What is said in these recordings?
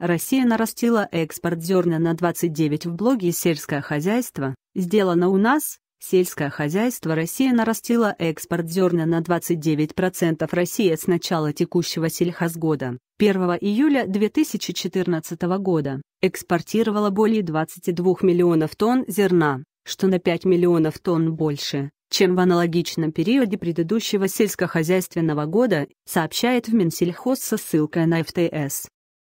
Россия нарастила экспорт зерна на 29 в блоге «Сельское хозяйство». Сделано у нас. Сельское хозяйство Россия нарастила экспорт зерна на 29% России с начала текущего сельхозгода. 1 июля 2014 года экспортировала более 22 миллионов тонн зерна, что на 5 миллионов тонн больше, чем в аналогичном периоде предыдущего сельскохозяйственного года, сообщает в Минсельхоз со ссылкой на ФТС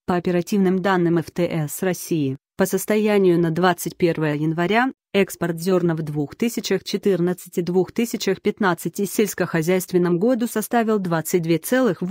по оперативным данным ФТС России, по состоянию на 21 января экспорт зерна в 2014-2015 сельскохозяйственном году составил 22,88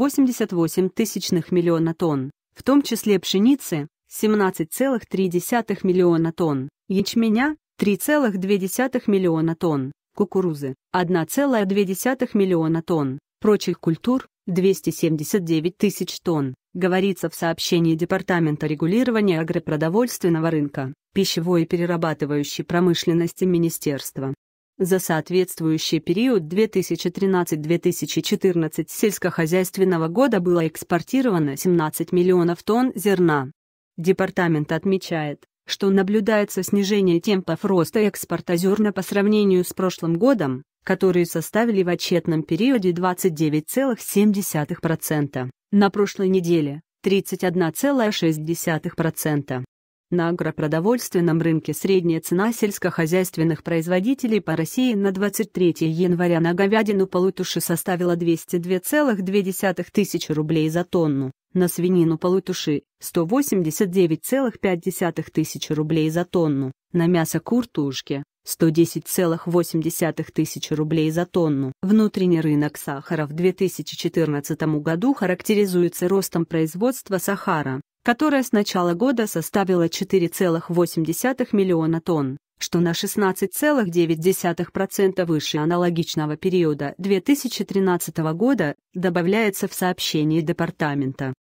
миллиона тонн, в том числе пшеницы 17,3 миллиона тонн, ячменя 3,2 миллиона тонн, кукурузы 1,2 миллиона тонн, прочих культур 279 тысяч тонн, говорится в сообщении Департамента регулирования агропродовольственного рынка, пищевой и перерабатывающей промышленности Министерства. За соответствующий период 2013-2014 сельскохозяйственного года было экспортировано 17 миллионов тонн зерна. Департамент отмечает, что наблюдается снижение темпов роста экспорта зерна по сравнению с прошлым годом, которые составили в отчетном периоде 29,7%. На прошлой неделе – 31,6%. На агропродовольственном рынке средняя цена сельскохозяйственных производителей по России на 23 января на говядину по составила 202,2 тысячи рублей за тонну, на свинину по 189,5 тысячи рублей за тонну, на мясо куртушки 110,8 тысяч рублей за тонну. Внутренний рынок сахара в 2014 году характеризуется ростом производства сахара, которое с начала года составило 4,8 миллиона тонн, что на 16,9% выше аналогичного периода 2013 года, добавляется в сообщении департамента.